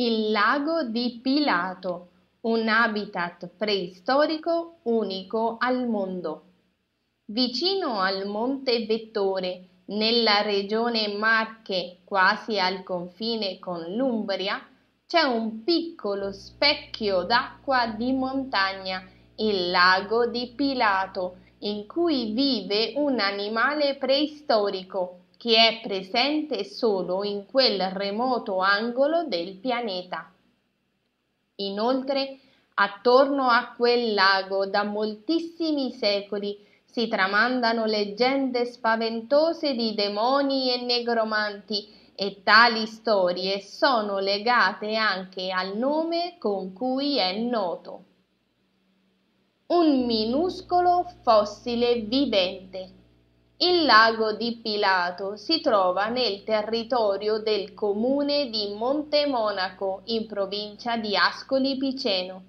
il lago di Pilato, un habitat preistorico unico al mondo. Vicino al Monte Vettore, nella regione Marche, quasi al confine con l'Umbria, c'è un piccolo specchio d'acqua di montagna, il lago di Pilato, in cui vive un animale preistorico, che è presente solo in quel remoto angolo del pianeta. Inoltre, attorno a quel lago da moltissimi secoli si tramandano leggende spaventose di demoni e negromanti e tali storie sono legate anche al nome con cui è noto. Un minuscolo fossile vivente il lago di Pilato si trova nel territorio del comune di Montemonaco, in provincia di Ascoli Piceno.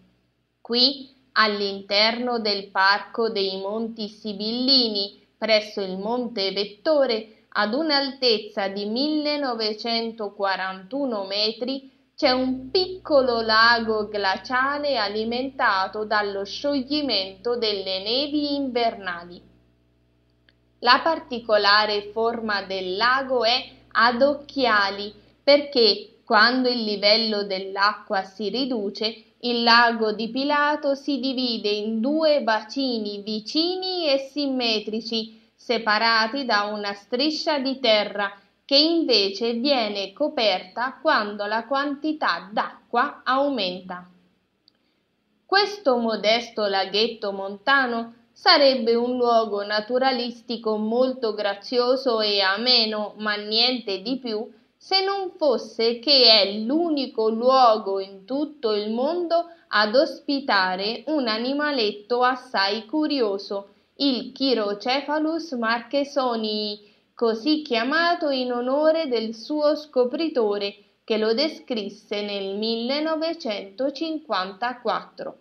Qui, all'interno del parco dei Monti Sibillini, presso il Monte Vettore, ad un'altezza di 1941 metri, c'è un piccolo lago glaciale alimentato dallo scioglimento delle nevi invernali. La particolare forma del lago è ad occhiali perché quando il livello dell'acqua si riduce, il lago di Pilato si divide in due bacini vicini e simmetrici, separati da una striscia di terra che invece viene coperta quando la quantità d'acqua aumenta. Questo modesto laghetto montano Sarebbe un luogo naturalistico molto grazioso e ameno, ma niente di più, se non fosse che è l'unico luogo in tutto il mondo ad ospitare un animaletto assai curioso, il Chirocephalus marchesonii, così chiamato in onore del suo scopritore, che lo descrisse nel 1954.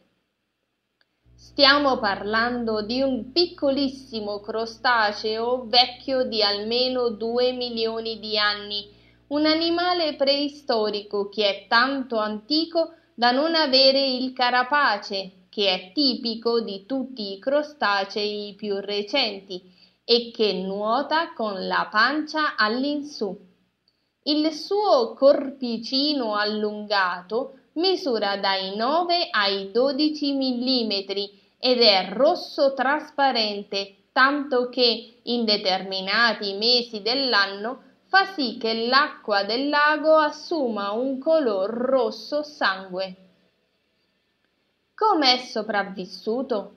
Stiamo parlando di un piccolissimo crostaceo vecchio di almeno 2 milioni di anni, un animale preistorico che è tanto antico da non avere il carapace, che è tipico di tutti i crostacei più recenti e che nuota con la pancia all'insù. Il suo corpicino allungato misura dai 9 ai 12 mm ed è rosso trasparente, tanto che in determinati mesi dell'anno fa sì che l'acqua del lago assuma un color rosso sangue. Come è sopravvissuto?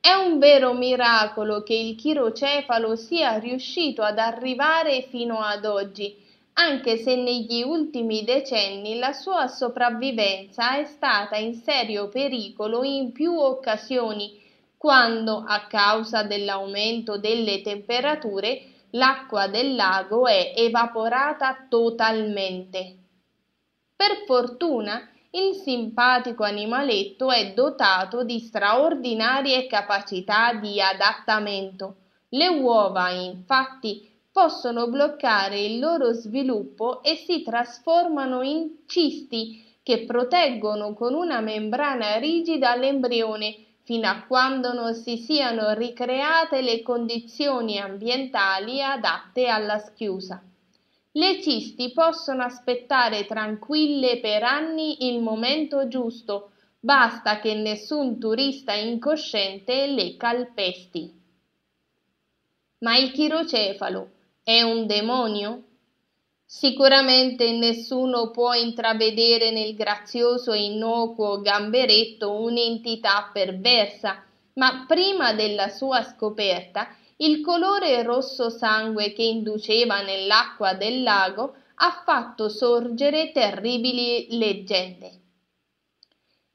È un vero miracolo che il chirocefalo sia riuscito ad arrivare fino ad oggi anche se negli ultimi decenni la sua sopravvivenza è stata in serio pericolo in più occasioni, quando, a causa dell'aumento delle temperature, l'acqua del lago è evaporata totalmente. Per fortuna, il simpatico animaletto è dotato di straordinarie capacità di adattamento. Le uova, infatti, possono bloccare il loro sviluppo e si trasformano in cisti che proteggono con una membrana rigida l'embrione fino a quando non si siano ricreate le condizioni ambientali adatte alla schiusa. Le cisti possono aspettare tranquille per anni il momento giusto, basta che nessun turista incosciente le calpesti. Ma il chirocefalo, è un demonio? Sicuramente nessuno può intravedere nel grazioso e innocuo gamberetto un'entità perversa, ma prima della sua scoperta il colore rosso sangue che induceva nell'acqua del lago ha fatto sorgere terribili leggende.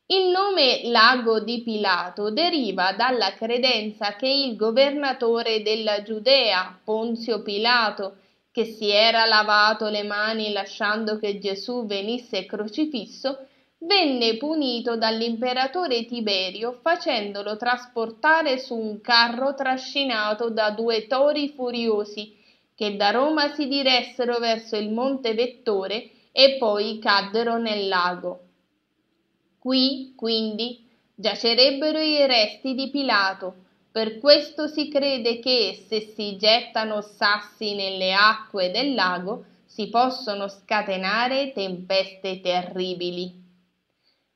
Il nome Lago di Pilato deriva dalla credenza che il governatore della Giudea, Ponzio Pilato, che si era lavato le mani lasciando che Gesù venisse crocifisso, venne punito dall'imperatore Tiberio facendolo trasportare su un carro trascinato da due tori furiosi che da Roma si diressero verso il monte Vettore e poi caddero nel lago. Qui, quindi, giacerebbero i resti di Pilato, per questo si crede che se si gettano sassi nelle acque del lago si possono scatenare tempeste terribili.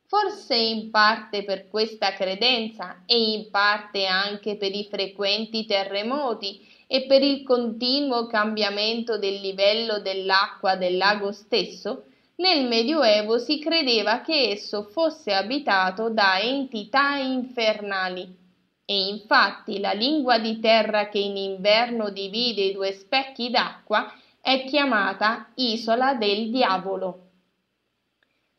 Forse in parte per questa credenza e in parte anche per i frequenti terremoti e per il continuo cambiamento del livello dell'acqua del lago stesso, nel Medioevo si credeva che esso fosse abitato da entità infernali e infatti la lingua di terra che in inverno divide i due specchi d'acqua è chiamata Isola del Diavolo.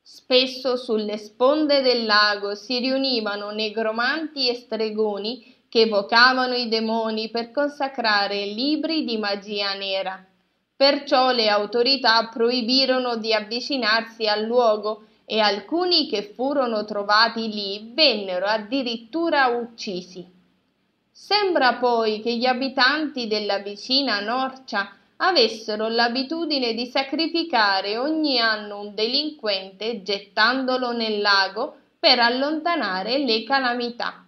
Spesso sulle sponde del lago si riunivano negromanti e stregoni che evocavano i demoni per consacrare libri di magia nera. Perciò le autorità proibirono di avvicinarsi al luogo e alcuni che furono trovati lì vennero addirittura uccisi. Sembra poi che gli abitanti della vicina Norcia avessero l'abitudine di sacrificare ogni anno un delinquente gettandolo nel lago per allontanare le calamità.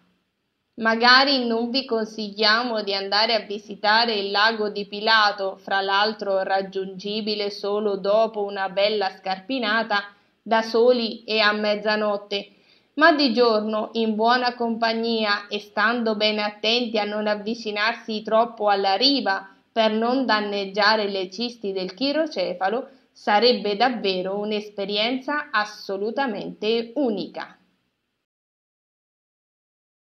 Magari non vi consigliamo di andare a visitare il lago di Pilato, fra l'altro raggiungibile solo dopo una bella scarpinata, da soli e a mezzanotte, ma di giorno in buona compagnia e stando ben attenti a non avvicinarsi troppo alla riva per non danneggiare le cisti del chirocefalo, sarebbe davvero un'esperienza assolutamente unica.